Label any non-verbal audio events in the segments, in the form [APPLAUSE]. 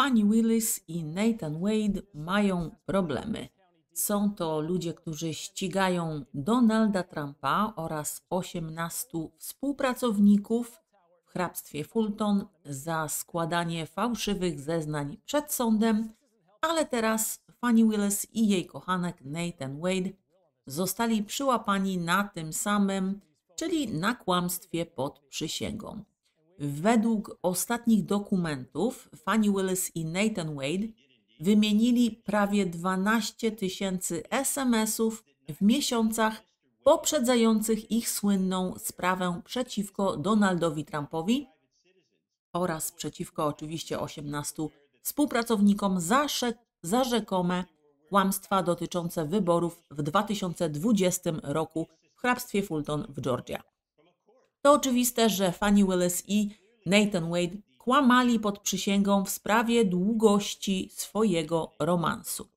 Pani Willis i Nathan Wade mają problemy. Są to ludzie, którzy ścigają Donalda Trumpa oraz 18 współpracowników w hrabstwie Fulton za składanie fałszywych zeznań przed sądem, ale teraz Fanny Willis i jej kochanek Nathan Wade zostali przyłapani na tym samym, czyli na kłamstwie pod przysięgą. Według ostatnich dokumentów Fanny Willis i Nathan Wade wymienili prawie 12 tysięcy SMS-ów w miesiącach poprzedzających ich słynną sprawę przeciwko Donaldowi Trumpowi oraz przeciwko oczywiście 18 współpracownikom za, za rzekome kłamstwa dotyczące wyborów w 2020 roku w hrabstwie Fulton w Georgia. To oczywiste, że Fannie Willis i Nathan Wade kłamali pod przysięgą w sprawie długości swojego romansu.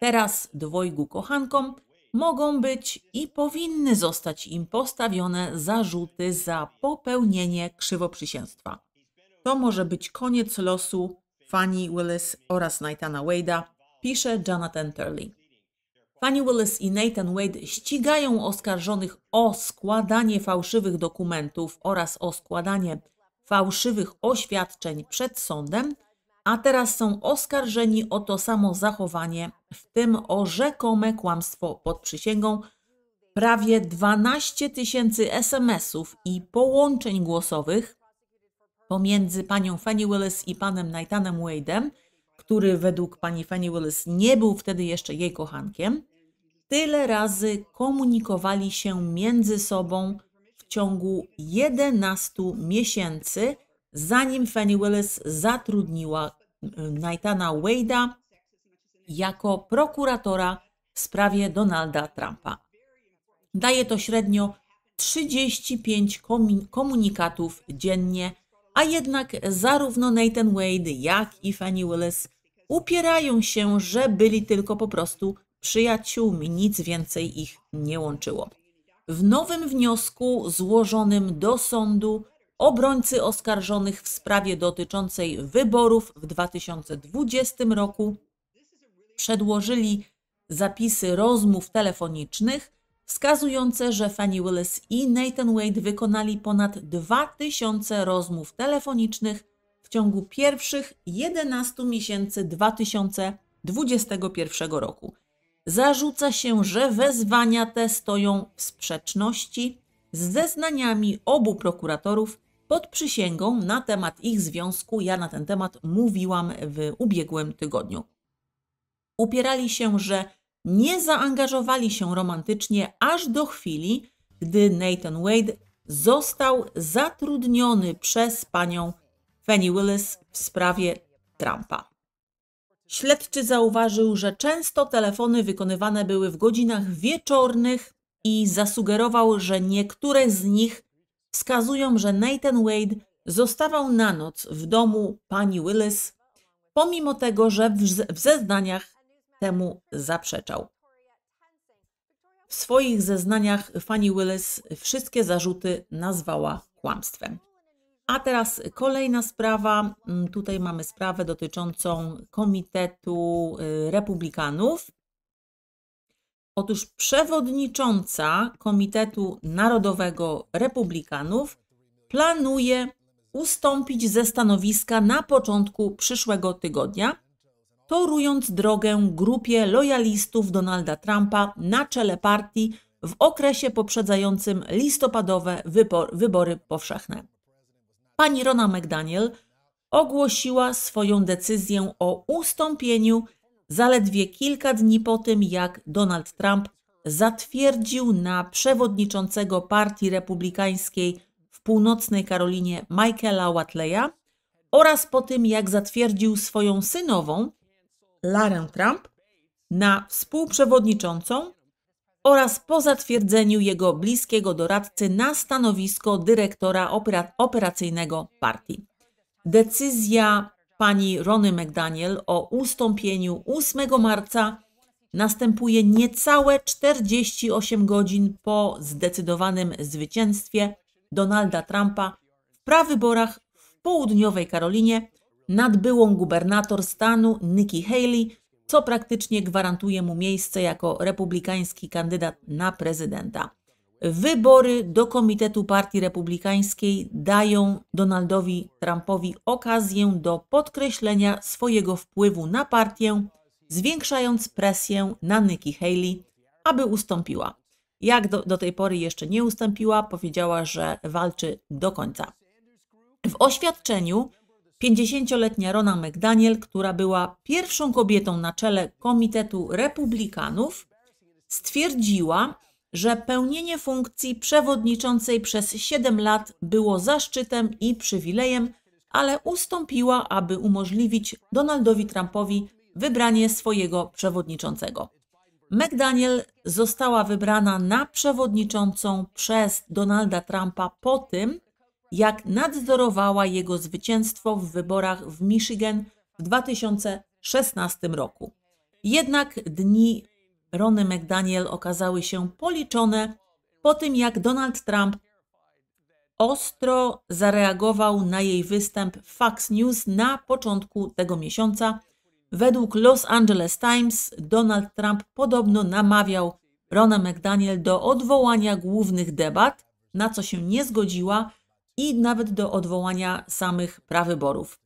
Teraz dwojgu kochankom mogą być i powinny zostać im postawione zarzuty za popełnienie krzywoprzysięstwa. To może być koniec losu Fanny Willis oraz Nathana Wade'a, pisze Jonathan Turley. Fannie Willis i Nathan Wade ścigają oskarżonych o składanie fałszywych dokumentów oraz o składanie fałszywych oświadczeń przed sądem, a teraz są oskarżeni o to samo zachowanie, w tym o rzekome kłamstwo pod przysięgą. Prawie 12 tysięcy SMS-ów i połączeń głosowych pomiędzy panią Fannie Willis i panem Nathanem Wade'em – który według pani Fanny Willis nie był wtedy jeszcze jej kochankiem, tyle razy komunikowali się między sobą w ciągu 11 miesięcy, zanim Fanny Willis zatrudniła Nathana Wade'a jako prokuratora w sprawie Donalda Trumpa. Daje to średnio 35 komunikatów dziennie, a jednak zarówno Nathan Wade, jak i Fanny Willis upierają się, że byli tylko po prostu przyjaciółmi, nic więcej ich nie łączyło. W nowym wniosku złożonym do sądu obrońcy oskarżonych w sprawie dotyczącej wyborów w 2020 roku przedłożyli zapisy rozmów telefonicznych wskazujące, że Fannie Willis i Nathan Wade wykonali ponad 2000 rozmów telefonicznych w ciągu pierwszych 11 miesięcy 2021 roku. Zarzuca się, że wezwania te stoją w sprzeczności z zeznaniami obu prokuratorów pod przysięgą na temat ich związku. Ja na ten temat mówiłam w ubiegłym tygodniu. Upierali się, że nie zaangażowali się romantycznie aż do chwili, gdy Nathan Wade został zatrudniony przez panią Fanny Willis w sprawie Trumpa. Śledczy zauważył, że często telefony wykonywane były w godzinach wieczornych i zasugerował, że niektóre z nich wskazują, że Nathan Wade zostawał na noc w domu pani Willis, pomimo tego, że w zeznaniach temu zaprzeczał. W swoich zeznaniach Fanny Willis wszystkie zarzuty nazwała kłamstwem. A teraz kolejna sprawa. Mm, tutaj mamy sprawę dotyczącą Komitetu y, Republikanów. Otóż przewodnicząca Komitetu Narodowego Republikanów planuje ustąpić ze stanowiska na początku przyszłego tygodnia, torując drogę grupie lojalistów Donalda Trumpa na czele partii w okresie poprzedzającym listopadowe wybory powszechne pani Rona McDaniel ogłosiła swoją decyzję o ustąpieniu zaledwie kilka dni po tym, jak Donald Trump zatwierdził na przewodniczącego Partii Republikańskiej w północnej Karolinie Michaela Watleya oraz po tym, jak zatwierdził swoją synową, Larę Trump, na współprzewodniczącą oraz po zatwierdzeniu jego bliskiego doradcy na stanowisko dyrektora opera operacyjnego partii. Decyzja pani Rony McDaniel o ustąpieniu 8 marca następuje niecałe 48 godzin po zdecydowanym zwycięstwie Donalda Trumpa w prawyborach w południowej Karolinie nad byłą gubernator stanu Nikki Haley co praktycznie gwarantuje mu miejsce jako republikański kandydat na prezydenta. Wybory do Komitetu Partii Republikańskiej dają Donaldowi Trumpowi okazję do podkreślenia swojego wpływu na partię, zwiększając presję na Nikki Haley, aby ustąpiła. Jak do, do tej pory jeszcze nie ustąpiła, powiedziała, że walczy do końca. W oświadczeniu 50-letnia Rona McDaniel, która była pierwszą kobietą na czele Komitetu Republikanów, stwierdziła, że pełnienie funkcji przewodniczącej przez 7 lat było zaszczytem i przywilejem, ale ustąpiła, aby umożliwić Donaldowi Trumpowi wybranie swojego przewodniczącego. McDaniel została wybrana na przewodniczącą przez Donalda Trumpa po tym, jak nadzorowała jego zwycięstwo w wyborach w Michigan w 2016 roku. Jednak dni Rony McDaniel okazały się policzone po tym, jak Donald Trump ostro zareagował na jej występ w Fox News na początku tego miesiąca. Według Los Angeles Times Donald Trump podobno namawiał Ronę McDaniel do odwołania głównych debat, na co się nie zgodziła i nawet do odwołania samych prawyborów.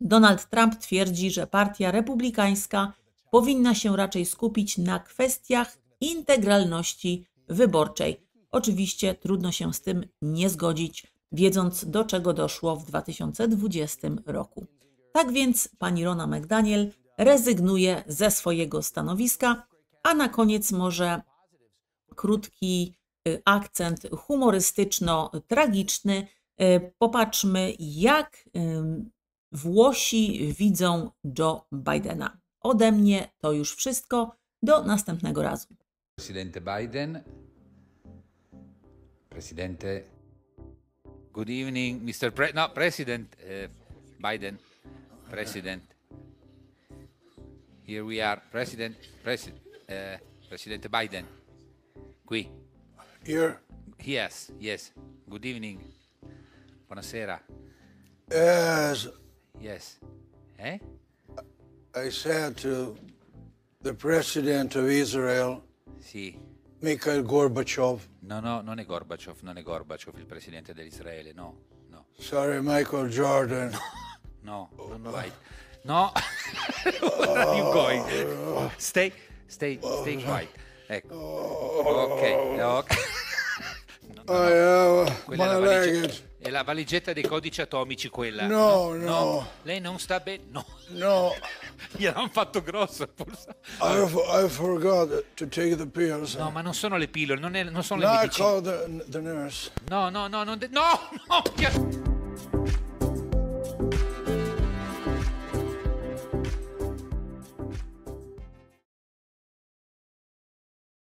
Donald Trump twierdzi, że partia republikańska powinna się raczej skupić na kwestiach integralności wyborczej. Oczywiście trudno się z tym nie zgodzić, wiedząc do czego doszło w 2020 roku. Tak więc pani Rona McDaniel rezygnuje ze swojego stanowiska, a na koniec może krótki akcent humorystyczno-tragiczny. E, popatrzmy, jak Włosi widzą Joe Bidena. Ode mnie to już wszystko. Do następnego razu. Prezydent Biden. Presidente. Good evening, Mr. Pre no, President uh, Biden. President. Here we are. President, President, uh, Presidente Biden. Qui. Here? Yes, yes. Good evening. Buonasera. Yes. Yes. Eh? I said to the president of Israel, sì. Mikhail Gorbachev. No, no, non è Gorbachev, non è Gorbachev il presidente dell'Israele, no, no. Sorry, Michael Jordan. No, no non vai. No, where [LAUGHS] are you going? Stay, stay, stay oh. quiet. Ecco. Oh. Ok, ok. Ah, no, no. Eh, oh, Legge... È la valigetta dei codici atomici quella. No, no. no. Lei non sta bene? No. No. [LAUGHS] Gli hanno fatto grosso. I, for- I forgot to take the pills. No, ma non sono le pillole, non, è, non sono no, le medicine. I called the, the nurse. No, no, no, non de- no, [LAUGHS] no.